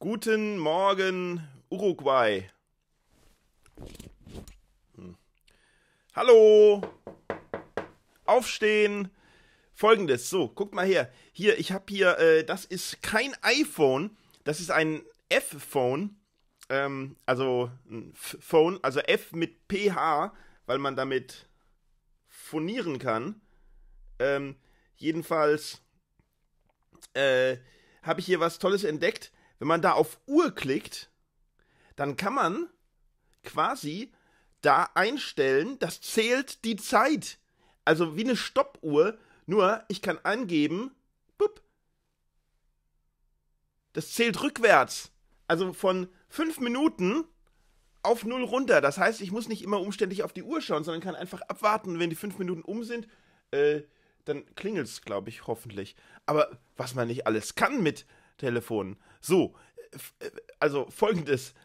Guten Morgen, Uruguay. Hm. Hallo. Aufstehen. Folgendes, so, guckt mal her. Hier, ich habe hier, äh, das ist kein iPhone, das ist ein F-Phone. Ähm, also ein F Phone, also F mit PH, weil man damit phonieren kann. Ähm, jedenfalls äh, habe ich hier was Tolles entdeckt wenn man da auf Uhr klickt, dann kann man quasi da einstellen, das zählt die Zeit. Also wie eine Stoppuhr, nur ich kann angeben, bup, das zählt rückwärts. Also von 5 Minuten auf 0 runter. Das heißt, ich muss nicht immer umständlich auf die Uhr schauen, sondern kann einfach abwarten, wenn die 5 Minuten um sind. Äh, dann klingelt es, glaube ich, hoffentlich. Aber was man nicht alles kann mit Telefon. So, äh, also folgendes.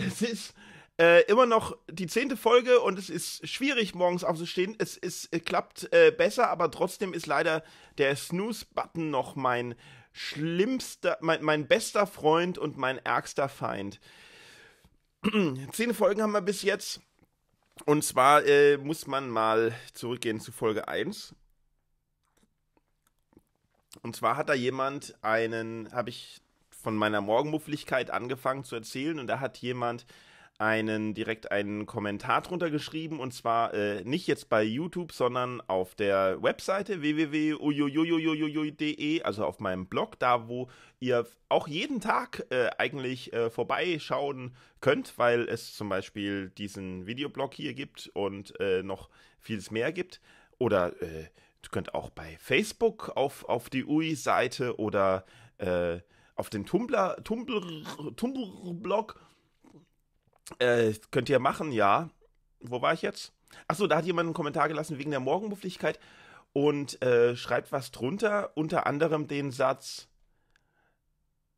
Es ist äh, immer noch die zehnte Folge und es ist schwierig, morgens aufzustehen. Es, ist, es äh, klappt äh, besser, aber trotzdem ist leider der Snooze-Button noch mein schlimmster, mein, mein bester Freund und mein ärgster Feind. Zehn Folgen haben wir bis jetzt. Und zwar äh, muss man mal zurückgehen zu Folge 1. Und zwar hat da jemand einen, habe ich von meiner Morgenmuffligkeit angefangen zu erzählen und da hat jemand einen direkt einen Kommentar drunter geschrieben und zwar äh, nicht jetzt bei YouTube, sondern auf der Webseite www.ujujujujujujuj.de, also auf meinem Blog, da wo ihr auch jeden Tag äh, eigentlich äh, vorbeischauen könnt, weil es zum Beispiel diesen Videoblog hier gibt und äh, noch vieles mehr gibt oder äh, Ihr könnt auch bei Facebook auf, auf die UI-Seite oder äh, auf den Tumblr, Tumblr, Tumblr-Blog. Äh, könnt ihr machen, ja. Wo war ich jetzt? Achso, da hat jemand einen Kommentar gelassen wegen der Morgenmufflichkeit und äh, schreibt was drunter, unter anderem den Satz: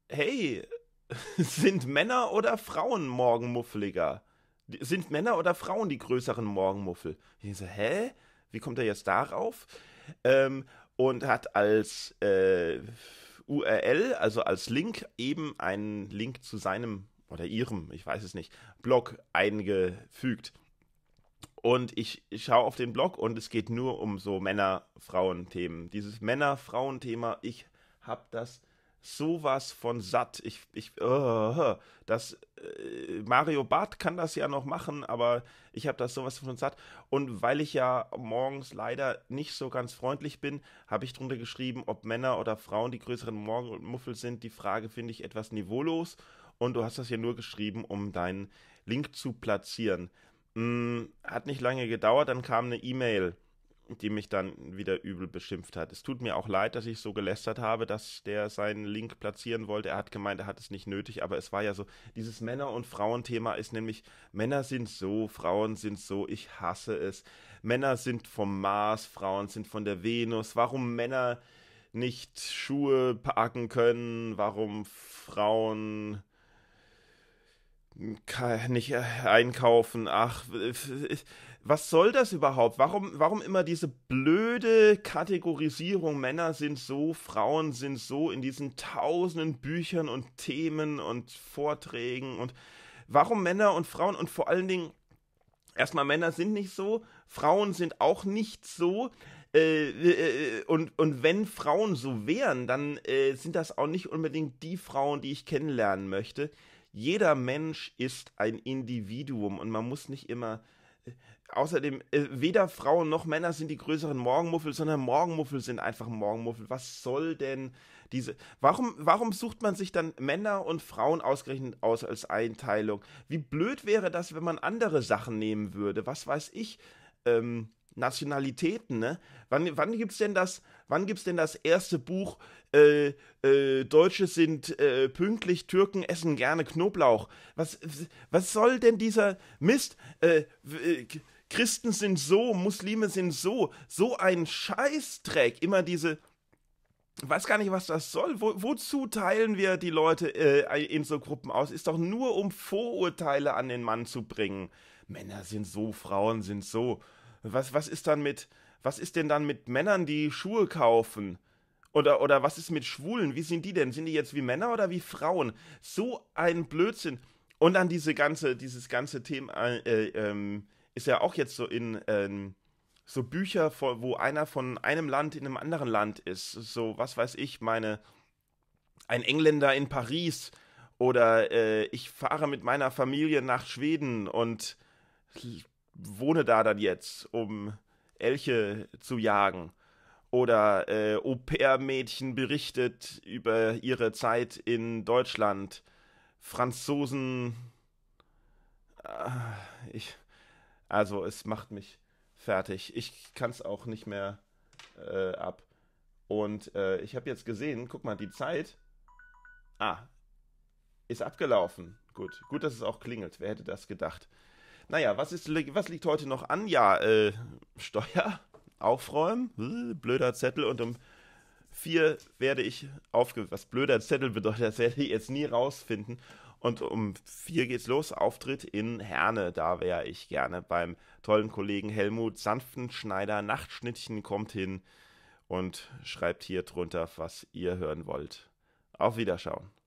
Hey, sind Männer oder Frauen morgenmuffeliger? Sind Männer oder Frauen die größeren Morgenmuffel? Ich so, hä? wie kommt er jetzt darauf? Ähm, und hat als äh, URL, also als Link, eben einen Link zu seinem oder ihrem, ich weiß es nicht, Blog eingefügt. Und ich, schaue auf den Blog und es geht nur um so Männer-Frauen-Themen. Dieses Männer-Frauen-Thema, ich habe das sowas von satt. Ich, ich, uh, das, äh, Mario Barth kann das ja noch machen, aber ich habe das sowas von satt. Und weil ich ja morgens leider nicht so ganz freundlich bin, habe ich drunter geschrieben, ob Männer oder Frauen die größeren Morgenmuffel sind. Die Frage finde ich etwas niveaulos. Und du hast das ja nur geschrieben, um deinen Link zu platzieren. Hm, hat nicht lange gedauert, dann kam eine E-Mail die mich dann wieder übel beschimpft hat. Es tut mir auch leid, dass ich so gelästert habe, dass der seinen Link platzieren wollte. Er hat gemeint, er hat es nicht nötig, aber es war ja so, dieses Männer- und Frauenthema ist nämlich, Männer sind so, Frauen sind so, ich hasse es. Männer sind vom Mars, Frauen sind von der Venus. Warum Männer nicht Schuhe packen können, warum Frauen kann nicht äh, einkaufen. Ach, was soll das überhaupt? Warum, warum immer diese blöde Kategorisierung? Männer sind so, Frauen sind so in diesen tausenden Büchern und Themen und Vorträgen und warum Männer und Frauen und vor allen Dingen erstmal Männer sind nicht so, Frauen sind auch nicht so. Äh, äh, und, und wenn Frauen so wären, dann äh, sind das auch nicht unbedingt die Frauen, die ich kennenlernen möchte jeder Mensch ist ein Individuum und man muss nicht immer. Äh, außerdem, äh, weder Frauen noch Männer sind die größeren Morgenmuffel, sondern Morgenmuffel sind einfach Morgenmuffel. Was soll denn diese. Warum, warum sucht man sich dann Männer und Frauen ausgerechnet aus als Einteilung? Wie blöd wäre das, wenn man andere Sachen nehmen würde? Was weiß ich? Ähm, Nationalitäten, ne? Wann, wann gibt's denn das, wann gibt's denn das erste Buch äh, äh, Deutsche sind äh, pünktlich, Türken essen gerne Knoblauch. Was, was soll denn dieser Mist? Äh, äh, Christen sind so, Muslime sind so, so ein Scheißdreck. Immer diese, Ich weiß gar nicht, was das soll. Wo, wozu teilen wir die Leute äh, in so Gruppen aus? Ist doch nur, um Vorurteile an den Mann zu bringen. Männer sind so, Frauen sind so. Was, was ist dann mit, was ist denn dann mit Männern, die Schuhe kaufen? Oder, oder was ist mit Schwulen? Wie sind die denn? Sind die jetzt wie Männer oder wie Frauen? So ein Blödsinn. Und dann diese ganze, dieses ganze Thema äh, ähm, ist ja auch jetzt so in ähm, so Bücher, wo einer von einem Land in einem anderen Land ist. So, was weiß ich, meine, ein Engländer in Paris oder äh, ich fahre mit meiner Familie nach Schweden und wohne da dann jetzt, um Elche zu jagen. Oder äh, Au-pair-Mädchen berichtet über ihre Zeit in Deutschland. Franzosen. Äh, ich, also, es macht mich fertig. Ich kann es auch nicht mehr äh, ab. Und äh, ich habe jetzt gesehen, guck mal, die Zeit. Ah, ist abgelaufen. Gut, gut, dass es auch klingelt. Wer hätte das gedacht? Naja, was, ist, was liegt heute noch an? Ja, äh, Steuer aufräumen, hm, blöder Zettel und um vier werde ich aufge... Was blöder Zettel bedeutet, das werde ich jetzt nie rausfinden. Und um vier geht's los, Auftritt in Herne. Da wäre ich gerne beim tollen Kollegen Helmut Sanftenschneider. Nachtschnittchen kommt hin und schreibt hier drunter, was ihr hören wollt. Auf Wiederschauen.